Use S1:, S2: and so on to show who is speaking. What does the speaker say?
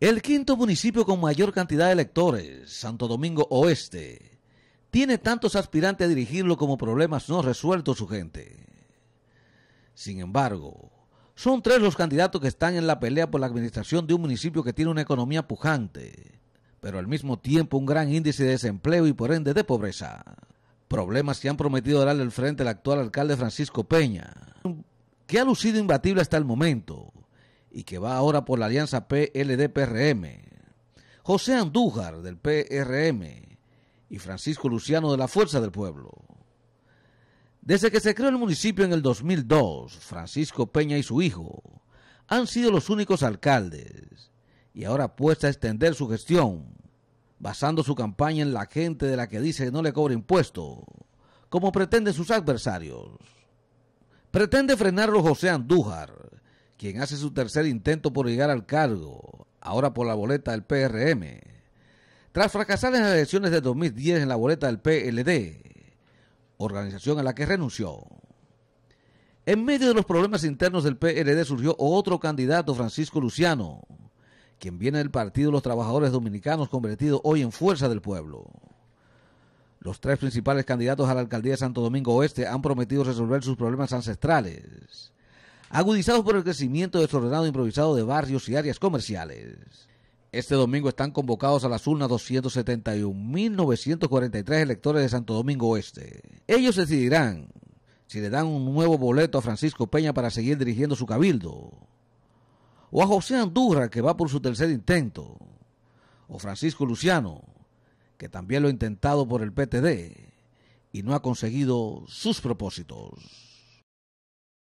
S1: El quinto municipio con mayor cantidad de electores, Santo Domingo Oeste, tiene tantos aspirantes a dirigirlo como problemas no resueltos su gente. Sin embargo, son tres los candidatos que están en la pelea por la administración de un municipio que tiene una economía pujante, pero al mismo tiempo un gran índice de desempleo y por ende de pobreza. Problemas que han prometido darle el frente al actual alcalde Francisco Peña, que ha lucido imbatible hasta el momento y que va ahora por la alianza PLD-PRM, José Andújar del PRM y Francisco Luciano de la Fuerza del Pueblo. Desde que se creó el municipio en el 2002, Francisco Peña y su hijo han sido los únicos alcaldes y ahora apuesta a extender su gestión, basando su campaña en la gente de la que dice que no le cobra impuesto, como pretenden sus adversarios. Pretende frenarlo José Andújar, quien hace su tercer intento por llegar al cargo, ahora por la boleta del PRM. Tras fracasar en las elecciones de 2010 en la boleta del PLD, organización a la que renunció. En medio de los problemas internos del PLD surgió otro candidato, Francisco Luciano, quien viene del Partido de los Trabajadores Dominicanos, convertido hoy en Fuerza del Pueblo. Los tres principales candidatos a la alcaldía de Santo Domingo Oeste han prometido resolver sus problemas ancestrales agudizados por el crecimiento desordenado e improvisado de barrios y áreas comerciales. Este domingo están convocados a las urnas 271.943 electores de Santo Domingo Oeste. Ellos decidirán si le dan un nuevo boleto a Francisco Peña para seguir dirigiendo su cabildo, o a José Andurra, que va por su tercer intento, o Francisco Luciano, que también lo ha intentado por el PTD y no ha conseguido sus propósitos.